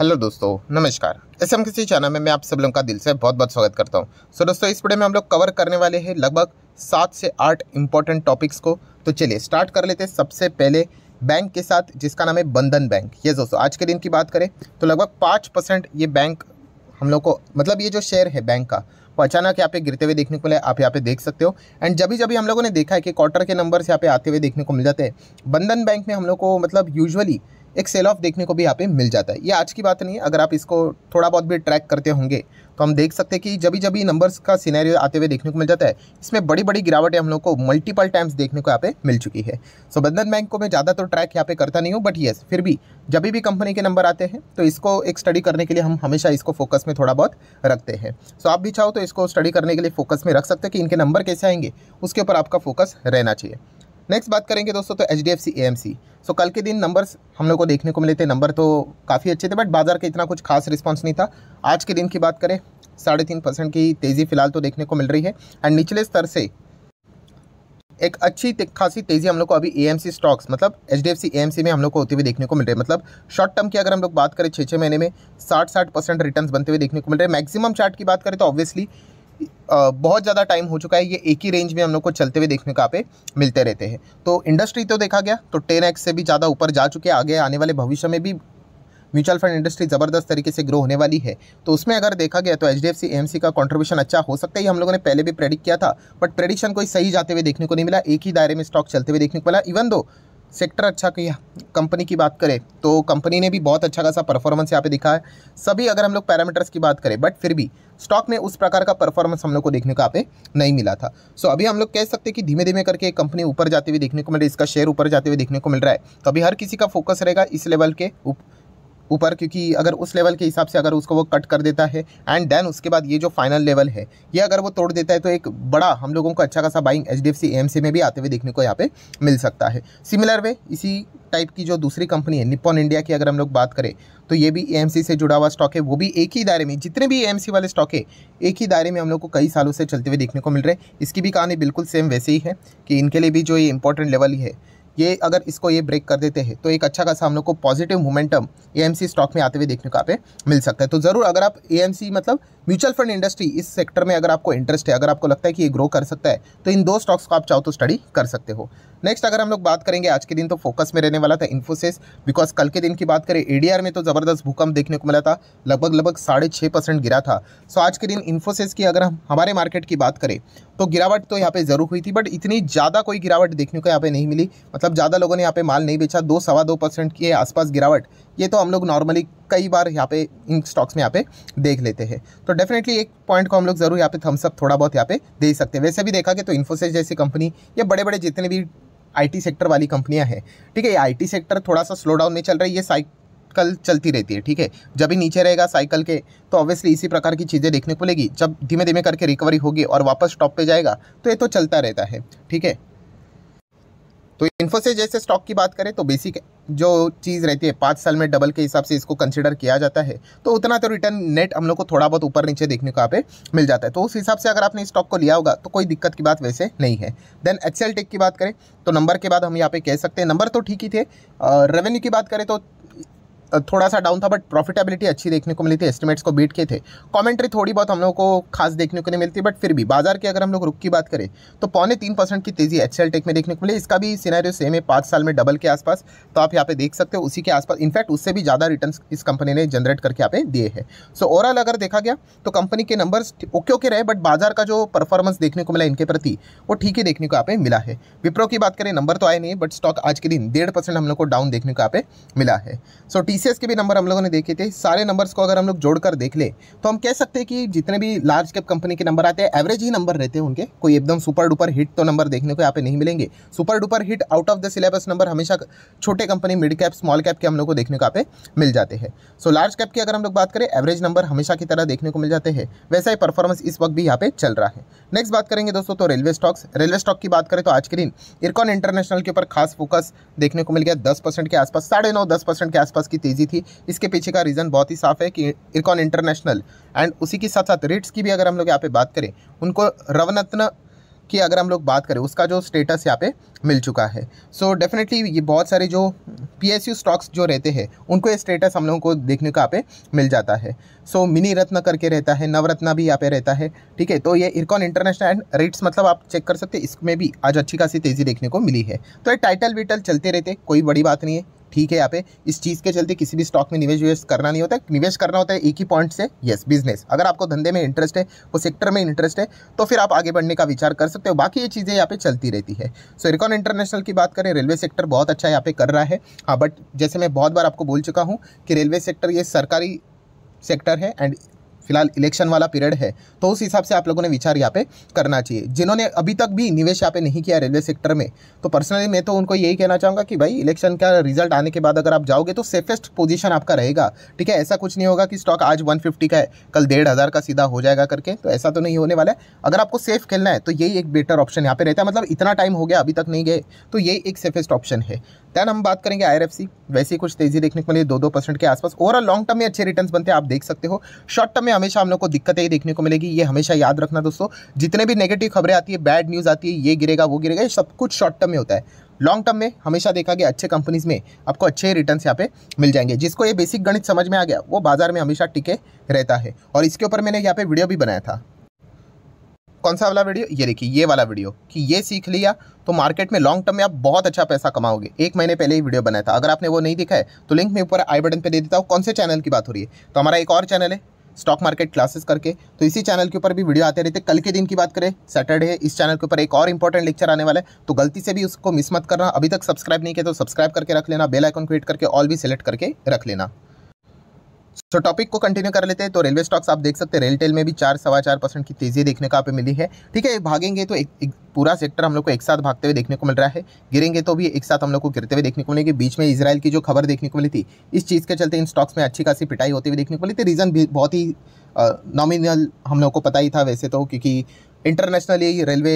hello दोस्तों नमस्कार ऐसे हम किसी चैनल में मैं आप सब लोगों का दिल से बहुत बहुत स्वागत करता हूं सो so दोस्तों इस वीडियो में हम लोग कवर करने वाले हैं लगभग सात से आठ इंपॉर्टेंट टॉपिक्स को तो चलिए स्टार्ट कर लेते हैं सबसे पहले बैंक के साथ जिसका नाम है बंधन बैंक ये दोस्तों आज के दिन की बात करें तो लगभग पाँच परसेंट ये बैंक हम लोग को मतलब ये जो शेयर है बैंक का वो अचानक यहाँ पे गिरते हुए देखने को मिले आप यहाँ पे देख सकते हो एंड जब जब हम लोगों ने देखा है कि क्वार्टर के नंबर्स यहाँ पे आते हुए देखने को मिल जाते हैं बंधन बैंक में हम लोग को मतलब यूजुअली एक सेल ऑफ देखने को भी यहाँ पे मिल जाता है ये आज की बात नहीं है अगर आप इसको थोड़ा बहुत भी ट्रैक करते होंगे तो हम देख सकते हैं कि जब जब नंबर्स का सिनेरियो आते हुए देखने को मिल जाता है इसमें बड़ी बड़ी गिरावटें हम लोग को मल्टीपल टाइम्स देखने को यहाँ पे मिल चुकी है सो बंधन बैंक को मैं ज़्यादा तो ट्रैक यहाँ पे करता नहीं हूँ बट येस फिर भी जब भी कंपनी के नंबर आते हैं तो इसको एक स्टडी करने के लिए हम हमेशा इसको फोकस में थोड़ा बहुत रखते हैं सो आप भी चाहो तो इसको स्टडी करने के लिए फोकस में रख सकते हैं कि इनके नंबर कैसे आएंगे उसके ऊपर आपका फोकस रहना चाहिए नेक्स्ट बात करेंगे दोस्तों तो H D F C M C so कल के दिन नंबर्स हम लोग को देखने को मिले थे नंबर तो काफ़ी अच्छे थे बट बाजार का इतना कुछ खास रिस्पॉन्स नहीं था आज के दिन की बात करें साढ़े तीन परसेंट की तेज़ी फिलहाल तो देखने को मिल रही है एंड निचले स्तर से एक अच्छी खासी तेज़ी हम लोग को अभी एएमसी स्टॉक्स मतलब H D F C C में हम लोग को होते हुए देखने को मिल रहे मतलब शॉर्ट टर्म की अगर हम लोग बात करें छः छः महीने में साठ साठ परसेंट रिटर्न बनते हुए देखने को मिल रहे हैं मैक्सिमम चार्ट की बात करें तो ऑब्वियसली बहुत ज़्यादा टाइम हो चुका है ये एक ही रेंज में हम लोग को चलते हुए देखने का पे मिलते रहते हैं तो इंडस्ट्री तो देखा गया तो टेन एक्स से भी ज़्यादा ऊपर जा चुके हैं आगे आने वाले भविष्य में भी म्यूचुअल फंड इंडस्ट्री ज़बरदस्त तरीके से ग्रो होने वाली है तो उसमें अगर देखा गया तो एच डी का कॉन्ट्रीब्यूशन अच्छा हो सकता है हम लोगों ने पहले भी प्रेडिक्ट किया था बट प्रेडिक्शन कोई सही जाते हुए देखने को नहीं मिला एक ही दायरे में स्टॉक चलते हुए देखने को मिला इवन दो सेक्टर अच्छा किया कंपनी की बात करें तो कंपनी ने भी बहुत अच्छा खासा परफॉर्मेंस यहाँ पे दिखा है सभी अगर हम लोग पैरामीटर्स की बात करें बट फिर भी स्टॉक में उस प्रकार का परफॉर्मेंस हम लोग को देखने यहाँ पे नहीं मिला था सो अभी हम लोग कह सकते हैं कि धीमे धीमे करके कंपनी ऊपर जाते हुए देखने को मिल रही है इसका शेयर ऊपर जाते हुए देखने को मिल रहा है तो अभी हर किसी का फोकस रहेगा इस लेवल के ऊपर क्योंकि अगर उस लेवल के हिसाब से अगर उसको वो कट कर देता है एंड देन उसके बाद ये जो फाइनल लेवल है ये अगर वो तोड़ देता है तो एक बड़ा हम लोगों को अच्छा खासा buying H D F C M C में भी आते हुए देखने को यहाँ पे मिल सकता है सिमिलर वे इसी टाइप की जो दूसरी कंपनी है निप्पॉन इंडिया की अगर हम लोग बात करें तो ये भी ए से जुड़ा हुआ स्टॉक है वो भी एक ही दायरे में जितने भी ए वाले स्टॉक है एक ही दायरे में हम लोग को कई सालों से चलते हुए देखने को मिल रहे हैं इसकी भी कहानी बिल्कुल सेम वैसे ही है कि इनके लिए भी जो ये इंपॉर्टेंट लेवल ही है ये अगर इसको ये ब्रेक कर देते हैं तो एक अच्छा खासा हम लोग को पॉजिटिव मोमेंटम एएमसी स्टॉक में आते हुए देखने को आप मिल सकता है तो ज़रूर अगर आप एएमसी मतलब म्यूचुअल फंड इंडस्ट्री इस सेक्टर में अगर आपको इंटरेस्ट है अगर आपको लगता है कि ये ग्रो कर सकता है तो इन दो स्टॉक्स को आप चाहो तो स्टडी कर सकते हो नेक्स्ट अगर हम लोग बात करेंगे आज के दिन तो फोकस में रहने वाला था इन्फोसिस बिकॉज कल के दिन की बात करें एडीआर में तो ज़बरदस्त भूकंप देखने को मिला था लगभग लगभग साढ़े छः परसेंट गिरा था सो आज के दिन इन्फोसिस की अगर हम हमारे मार्केट की बात करें तो गिरावट तो यहाँ पे ज़रूर हुई थी बट इतनी ज़्यादा कोई गिरावट देखने को यहाँ पे नहीं मिली मतलब ज़्यादा लोगों ने यहाँ पे माल नहीं बेचा दो सवा दो परसेंट के आसपास गिरावट ये तो हम लोग नॉर्मली कई बार यहाँ पे इन स्टॉक्स में यहाँ पे देख लेते हैं तो डेफिनेटली एक पॉइंट को हम लोग ज़रूर यहाँ पे थम्सअप थोड़ा बहुत यहाँ पे दे सकते हैं वैसे भी देखा कि तो इन्फोसिस जैसी कंपनी या बड़े बड़े जितने भी आईटी सेक्टर वाली कंपनियां हैं ठीक है ये आईटी सेक्टर थोड़ा सा स्लो डाउन नहीं चल रहा है ये साइकिल चलती रहती है ठीक है जब ही नीचे रहेगा साइकिल के तो ऑब्वियसली इसी प्रकार की चीज़ें देखने को मिलेगी जब धीमे धीमे करके रिकवरी होगी और वापस टॉप पे जाएगा तो ये तो चलता रहता है ठीक है तो इन्फोसिस जैसे स्टॉक की बात करें तो बेसिक जो चीज़ रहती है पाँच साल में डबल के हिसाब से इसको कंसिडर किया जाता है तो उतना तो रिटर्न नेट हम लोग को थोड़ा बहुत ऊपर नीचे देखने को यहाँ पे मिल जाता है तो उस हिसाब से अगर आपने स्टॉक को लिया होगा तो कोई दिक्कत की बात वैसे नहीं है देन एक्सेल टेक की बात करें तो नंबर के बाद हम यहाँ पे कह सकते हैं नंबर तो ठीक ही थे रेवेन्यू की बात करें तो थोड़ा सा डाउन था बट प्रॉफिटेबिलिटी अच्छी देखने को मिली थी एस्टिमेट्स को बीट के थे कॉमेंट्री थोड़ी बहुत हम लोग को खास देखने को नहीं मिलती बट फिर भी बाजार के अगर हम लोग रुक की बात करें तो पौने तीन परसेंट की तेज़ी एच टेक में देखने को मिली इसका भी सीनारियो सेम है पाँच साल में डबल के आसपास तो आप यहाँ पे देख सकते हो उसी के आसपास इनफैक्ट उससे भी ज़्यादा रिटर्न इस कंपनी ने जनरेट करके यहाँ पे दिए हैं सो ओवरऑल अगर देखा गया तो कंपनी के नंबर्स ओके ओके रहे बट बाजार का जो परफॉर्मेंस देखने को मिला इनके प्रति वो ठीक ही देखने को यहाँ पे मिला है विप्रो की बात करें नंबर तो आए नहीं बट स्टॉक आज के दिन डेढ़ परसेंट हम लोग को डाउन देखने को यहाँ पे मिला है सो टी टीसीएस के भी नंबर हम लोगों ने देखे थे सारे नंबर्स को अगर हम लोग जोड़कर देख ले तो हम कह सकते हैं कि जितने भी लार्ज कैप कंपनी के नंबर आते हैं एवरेज ही नंबर रहते हैं उनके कोई एकदम सुपर डुपर हिट तो नंबर देखने को यहाँ पे नहीं मिलेंगे super duper hit out of the syllabus number हमेशा छोटे company mid cap small cap के हम लोग को देखने को यहाँ पे मिल जाते हैं सो लार्ज कैप की अगर हम लोग बात करें एवरेज नंबर हमेशा की तरह देखने को मिल जाते हैं वैसा ही परफॉर्मेंस इस वक्त भी यहाँ पे चल रहा है नेक्स्ट बात करेंगे दोस्तों तो रेलवे स्टॉक्स रेलवे स्टॉक की बात करें तो आज के दिन इरकॉन इंटरनेशनल के ऊपर खास फोकस देखने को मिल गया दस के आसपास साढ़े नौ के आसपास की ईजी थी इसके पीछे का रीज़न बहुत ही साफ है कि इरकॉन इंटरनेशनल एंड उसी के साथ साथ रिट्स की भी अगर हम लोग यहाँ पे बात करें उनको रवनत्न की अगर हम लोग बात करें उसका जो स्टेटस यहाँ पे मिल चुका है सो so, डेफिनेटली ये बहुत सारे जो पीएसयू स्टॉक्स जो रहते हैं उनको ये स्टेटस हम लोगों को देखने को यहाँ पे मिल जाता है सो so, मिनी रत्न करके रहता है नवरत्न भी यहाँ पे रहता है ठीक है तो ये इरकॉन इंटरनेशनल एंड रेट्स मतलब आप चेक कर सकते हैं इसमें भी आज अच्छी खासी तेज़ी देखने को मिली है तो ये टाइटल विटल चलते रहते कोई बड़ी बात नहीं है ठीक है यहाँ पे इस चीज़ के चलते किसी भी स्टॉक में निवेश निवेश करना नहीं होता है निवेश करना होता है एक ही पॉइंट से यस बिजनेस अगर आपको धंधे में इंटरेस्ट है वो सेक्टर में इंटरेस्ट है तो फिर आप आगे बढ़ने का विचार कर सकते हो बाकी ये चीज़ें यहाँ पे चलती रहती है सो इरकॉन इंटरनेशनल की बात करें रेलवे सेक्टर बहुत अच्छा यहाँ पे कर रहा है हाँ बट जैसे मैं बहुत बार आपको बोल चुका हूँ कि रेलवे सेक्टर ये सरकारी सेक्टर है एंड फिलहाल इलेक्शन वाला पीरियड है तो उस हिसाब से आप लोगों ने विचार यहाँ पे करना चाहिए जिन्होंने अभी तक भी निवेश यहाँ पे नहीं किया रेलवे सेक्टर में तो पर्सनली मैं तो उनको यही कहना चाहूँगा कि भाई इलेक्शन का रिजल्ट आने के बाद अगर आप जाओगे तो सेफेस्ट पोजिशन आपका रहेगा ठीक है ऐसा कुछ नहीं होगा कि स्टॉक आज वन का है कल डेढ़ का सीधा हो जाएगा करके तो ऐसा तो नहीं होने वाला है अगर आपको सेफ खेलना है तो यही एक बेटर ऑप्शन यहाँ पे रहता है मतलब इतना टाइम हो गया अभी तक नहीं गए तो यही एक सेफेस्ट ऑप्शन है देन हम बात करेंगे आई वैसे कुछ तेजी देखने को मिली दो दो परसेंट के आसपास ओवरऑल लॉन्ग टर्म में अच्छे रिटर्न बनते हैं आप देख सकते हो शॉर्ट टर्म में हमेशा हम लोग को दिक्कतें ही देखने को मिलेगी ये हमेशा याद रखना दोस्तों जितने भी नेगेटिव खबरें आती है बैड न्यूज़ आती है ये गिरेगा वो गिरेगा ये सब कुछ शॉर्ट टर्म में होता है लॉन्ग टर्म में हमेशा देखा गया अच्छे कंपनीज में आपको अच्छे रिटर्न यहाँ पे मिल जाएंगे जिसको ये बेसिक गणित समझ में आ गया वो बाजार में हमेशा टिके रहता है और इसके ऊपर मैंने यहाँ पे वीडियो भी बनाया था कौन सा वाला वीडियो ये देखिए ये वाला वीडियो कि ये सीख लिया तो मार्केट में लॉन्ग टर्म में आप बहुत अच्छा पैसा कमाओगे एक महीने पहले ही वीडियो बनाया था अगर आपने वो नहीं देखा है तो लिंक में ऊपर आई बटन पर दे देता हूँ कौन से चैनल की बात हो रही है तो हमारा एक और चैनल है स्टॉक मार्केट क्लासेस करके तो इसी चैनल के ऊपर भी वीडियो आते रहते कल के दिन की बात करें सैटरडे है इस चैनल के ऊपर एक और इंपॉर्टेंट लेक्चर आने वाला है तो गलती से भी उसको मिस मत करना अभी तक सब्सक्राइब नहीं किया तो सब्सक्राइब करके रख लेना बेल आइकन क्रिएट करके ऑल भी सेलेक्ट करके रख लेना सो so, टॉपिक को कंटिन्यू कर लेते हैं तो रेलवे स्टॉक्स आप देख सकते हैं रेलटेल में भी चार सवा चार परसेंट की तेज़ी देखने को आप मिली है ठीक है भागेंगे तो एक, एक पूरा सेक्टर हम लोग को एक साथ भागते हुए देखने को मिल रहा है गिरेंगे तो भी एक साथ हम लोग को गिरते हुए देखने को मिलेगी बीच में इसराइल की जो खबर देखने को मिली थी इस चीज़ के चलते इन स्टॉक्स में अच्छी खासी पिटाई होती हुई देखने को मिली थी रीज़न भी बहुत ही नॉमिनल हम लोग को पता ही था वैसे तो क्योंकि इंटरनेशनली रेलवे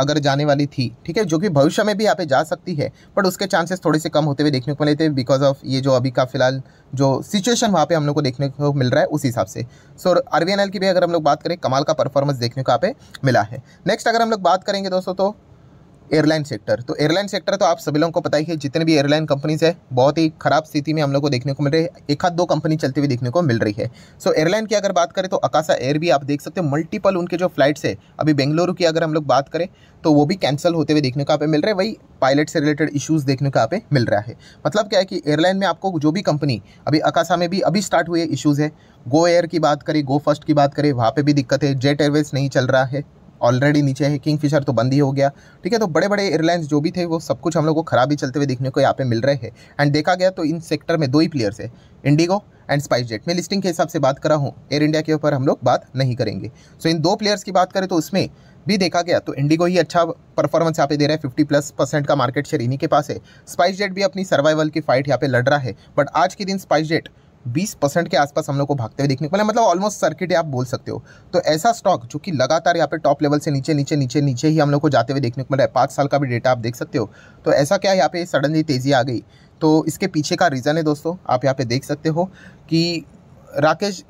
अगर जाने वाली थी ठीक है जो कि भविष्य में भी यहाँ पे जा सकती है बट उसके चांसेस थोड़े से कम होते हुए देखने को मिले थे बिकॉज ऑफ ये जो अभी का फिलहाल जो सिचुएशन वहाँ पे हम लोग को देखने को मिल रहा है उस हिसाब से सो आर की भी अगर हम लोग बात करें कमाल का परफॉर्मेंस देखने को यहाँ पे मिला है नेक्स्ट अगर हम लोग बात करेंगे दोस्तों तो एयरलाइन सेक्टर तो एयरलाइन सेक्टर तो आप सभी लोगों को पता ही है जितने भी एयरलाइन कंपनीज है बहुत ही खराब स्थिति में हम लोग को देखने को मिल रही है एक हाथ दो कंपनी चलती हुई देखने को मिल रही है सो so, एयरलाइन की अगर बात करें तो अकाशा एयर भी आप देख सकते हो मल्टीपल उनके जो फ्लाइट्स है अभी बेंगलुरु की अगर हम लोग बात करें तो वो भी कैंसिल होते हुए देखने को आप मिल रहे वही पायलट से रिलेटेड इशूज़ देखने को आप मिल रहा है मतलब क्या है कि एयरलाइन में आपको जो भी कंपनी अभी अकाशा में भी अभी स्टार्ट हुए इशूज़ है गो एयर की बात करें गो फर्स्ट की बात करें वहाँ पर भी दिक्कत है जेट एयरवेज नहीं चल रहा है ऑलरेडी नीचे है किंग फिशर तो बंद ही हो गया ठीक है तो बड़े बड़े एयरलाइंस जो भी थे वो सब कुछ हम लोग को खराब ही चलते हुए देखने को यहाँ पे मिल रहे हैं एंड देखा गया तो इन सेक्टर में दो ही प्लेयर्स है इंडिगो एंड स्पाइस जेट मैं लिस्टिंग के हिसाब से बात करा हूँ एयर इंडिया के ऊपर हम लोग बात नहीं करेंगे सो इन दो प्लेयर्स की बात करें तो उसमें भी देखा गया तो इंडिगो ही अच्छा परफॉर्मेंस यहाँ पे दे रहा है फिफ्टी प्लस परसेंट का मार्केट शेयर इन्हीं के पास है स्पाइस जेट भी अपनी सर्वाइवल की फाइट यहाँ पे लड़ रहा है बट आज के दिन स्पाइस जेट बीस परसेंट के आसपास हम लोग को भागते हुए देखने को मिला मतलब ऑलमोस्ट सर्किट आप बोल सकते हो तो ऐसा स्टॉक जो कि लगातार यहाँ पे टॉप लेवल से नीचे नीचे नीचे नीचे ही हम लोग को जाते हुए देखने को मिला है पाँच साल का भी डेटा आप देख सकते हो तो ऐसा क्या यहाँ पे सडनली तेज़ी आ गई तो इसके पीछे का रीज़न है दोस्तों आप यहाँ पे देख सकते हो कि राकेश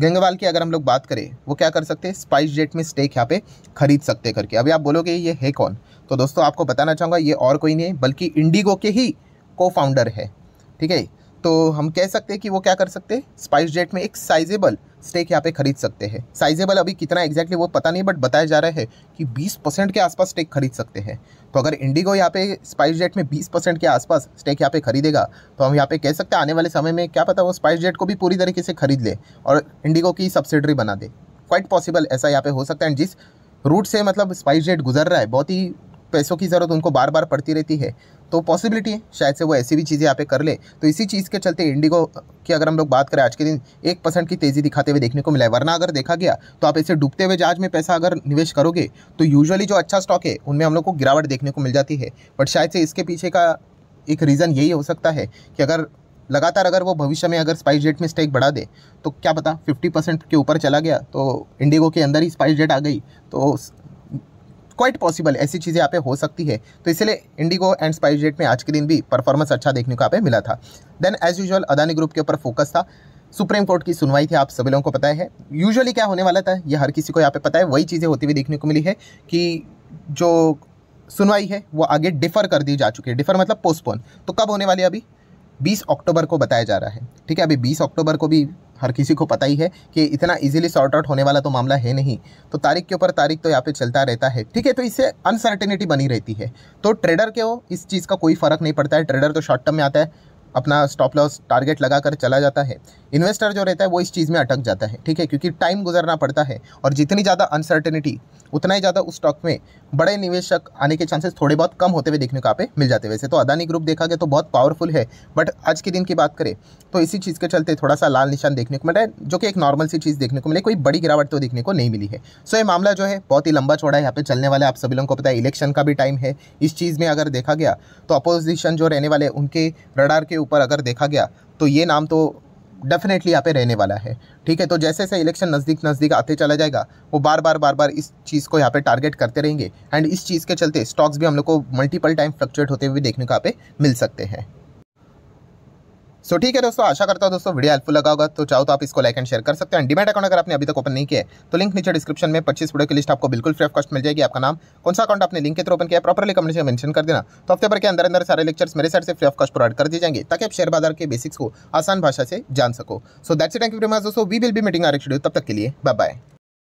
गंगवाल की अगर हम लोग बात करें वो क्या कर सकते हैं स्पाइस जेट में स्टेक यहाँ पे खरीद सकते करके अभी आप बोलोगे ये है कौन तो दोस्तों आपको बताना चाहूँगा ये और कोई नहीं है बल्कि इंडिगो के ही को फाउंडर है ठीक है तो हम कह सकते हैं कि वो क्या कर सकते हैं स्पाइस जेट में एक साइजेबल स्टेक यहाँ पे खरीद सकते हैं साइजेबल अभी कितना एग्जैक्टली वो पता नहीं बट बताया जा रहा है कि 20 परसेंट के आसपास स्टेक खरीद सकते हैं तो अगर इंडिगो यहाँ पे स्पाइस जेट में 20 परसेंट के आसपास स्टेक यहाँ पे खरीदेगा तो हम यहाँ पे कह सकते हैं आने वाले समय में क्या पता वो स्पाइस जेट को भी पूरी तरीके से खरीद ले और इंडिगो की सब्सिडरी बना दे क्वाइट पॉसिबल ऐसा यहाँ पे हो सकता है जिस रूट से मतलब स्पाइस जेट गुजर रहा है बहुत ही पैसों की ज़रूरत उनको बार बार पड़ती रहती है तो पॉसिबिलिटी है शायद से वो ऐसी भी चीज़ें यहाँ पे कर ले तो इसी चीज़ के चलते इंडिगो की अगर हम लोग बात करें आज के दिन एक परसेंट की तेज़ी दिखाते हुए देखने को मिला है वरना अगर देखा गया तो आप ऐसे डूबते हुए जहाज में पैसा अगर निवेश करोगे तो यूजुअली जो अच्छा स्टॉक है उनमें हम लोग को गिरावट देखने को मिल जाती है बट शायद से इसके पीछे का एक रीज़न यही हो सकता है कि अगर लगातार अगर वो भविष्य में अगर स्पाइस जेट में स्टेक बढ़ा दे तो क्या पता 50 परसेंट के ऊपर चला गया तो इंडिगो के अंदर ही स्पाइस जेट आ गई तो क्वाइट पॉसिबल ऐसी चीज़ें यहाँ पे हो सकती है तो इसलिए इंडिगो एंड स्पाइस जेट में आज के दिन भी परफॉर्मेंस अच्छा देखने को यहाँ पे मिला था then as usual Adani group के ऊपर फोकस था सुप्रीम कोर्ट की सुनवाई थी आप सभी लोगों को पता है यूजुअली क्या होने वाला था ये हर किसी को यहाँ पे पता है वही चीज़ें होती हुई देखने को मिली है कि जो सुनवाई है वो आगे डिफ़र कर दी जा चुकी है डिफ़र मतलब पोस्टपोन तो कब होने वाली अभी 20 अक्टूबर को बताया जा रहा है ठीक है अभी 20 अक्टूबर को भी हर किसी को पता ही है कि इतना इजीली सॉर्ट आउट होने वाला तो मामला है नहीं तो तारीख के ऊपर तारीख तो यहाँ पे चलता रहता है ठीक है तो इससे अनसर्टेनिटी बनी रहती है तो ट्रेडर के हो इस चीज़ का कोई फ़र्क नहीं पड़ता है ट्रेडर तो शॉर्ट टर्म में आता है अपना स्टॉप लॉस टारगेट लगाकर चला जाता है इन्वेस्टर जो रहता है वो इस चीज़ में अटक जाता है ठीक है क्योंकि टाइम गुजरना पड़ता है और जितनी ज़्यादा अनसर्टेनिटी उतना ही ज़्यादा उस स्टॉक में बड़े निवेशक आने के चांसेस थोड़े बहुत कम होते हुए देखने को आप मिल जाते वैसे तो अदानी ग्रुप देखा गया तो बहुत पावरफुल है बट आज के दिन की बात करें तो इसी चीज़ के चलते थोड़ा सा लाल निशान देखने को मिला है जो कि एक नॉर्मल सी चीज़ देखने को मिली कोई बड़ी गिरावट तो देखने को नहीं मिली है सो ये मामला जो है बहुत ही लंबा छोड़ा है यहाँ पे चलने वाला आप सभी लोगों को पता है इलेक्शन का भी टाइम है इस चीज़ में अगर देखा गया तो अपोजिशन जो रहने वाले उनके रडार के ऊपर अगर देखा गया तो ये नाम तो डेफिनेटली यहाँ पे रहने वाला है ठीक है तो जैसे जैसे इलेक्शन नज़दीक नज़दीक आते चला जाएगा वो बार बार बार बार इस चीज़ को यहाँ पे टारगेट करते रहेंगे एंड इस चीज़ के चलते स्टॉक्स भी हम लोग को मल्टीपल टाइम फ्लक्चुएट होते हुए देखने को यहाँ पे मिल सकते हैं सो ठीक है दोस्तों आशा करता हूँ दोस्तों वीडियो हेल्पफुल लगा होगा तो चाहो तो आप इसको लाइक एंड शेयर कर सकते हैं डिमेट अकाउंट अगर आपने अभी तक ओपन नहीं किया तो लिंक नीचे डिस्क्रिप्शन में पच्चीस वीडियो की लिस्ट आपको बिल्कुल फ्री ऑफ कॉस्ट मिल जाएगी आपका नाम कौन सा अकाउंट आपने लिंक के थ्रू ओपन किया प्रॉपरली कमेंट में मेंशन कर देना तो हफ्ते भर के अंदर अंदर सारे लेक्चर्स मेरे साइड से फ्री ऑफ कॉस्ट प्रोवाइड कर दिए जाएंगे ताकि आप शेयर बाजार के बेसिक्स को आसान भाषा से जान सको so that's thank you very much दोस्तों we will be meeting are तब तक के लिए बाय बाय